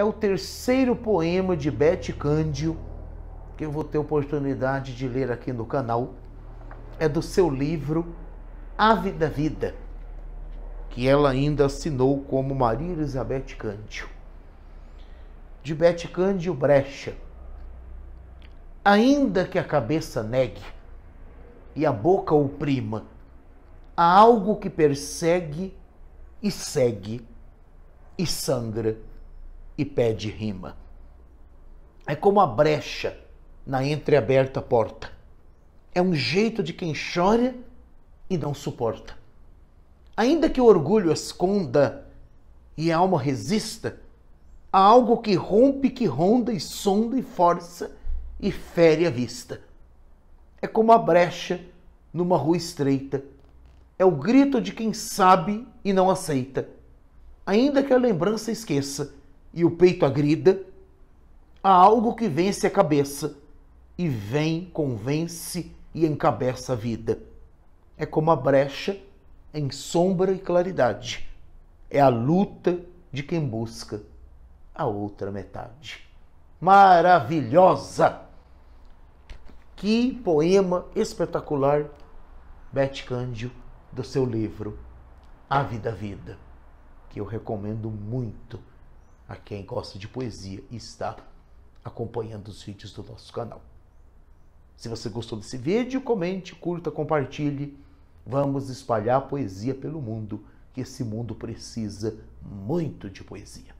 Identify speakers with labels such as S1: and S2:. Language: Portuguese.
S1: é o terceiro poema de Bete Cândio, que eu vou ter oportunidade de ler aqui no canal. É do seu livro Ave da Vida, que ela ainda assinou como Maria Elizabeth Cândio. De Bete Cândio Brecha. Ainda que a cabeça negue e a boca oprima, há algo que persegue e segue e sangra e pede rima. É como a brecha na entreaberta porta. É um jeito de quem chora e não suporta. Ainda que o orgulho esconda e a alma resista, há algo que rompe, que ronda e sonda e força e fere a vista. É como a brecha numa rua estreita. É o grito de quem sabe e não aceita. Ainda que a lembrança esqueça, e o peito agrida, há algo que vence a cabeça e vem, convence e encabeça a vida. É como a brecha em sombra e claridade. É a luta de quem busca a outra metade. Maravilhosa! Que poema espetacular, Beth Cândido, do seu livro A Vida Vida, que eu recomendo muito a quem gosta de poesia e está acompanhando os vídeos do nosso canal. Se você gostou desse vídeo, comente, curta, compartilhe. Vamos espalhar poesia pelo mundo, que esse mundo precisa muito de poesia.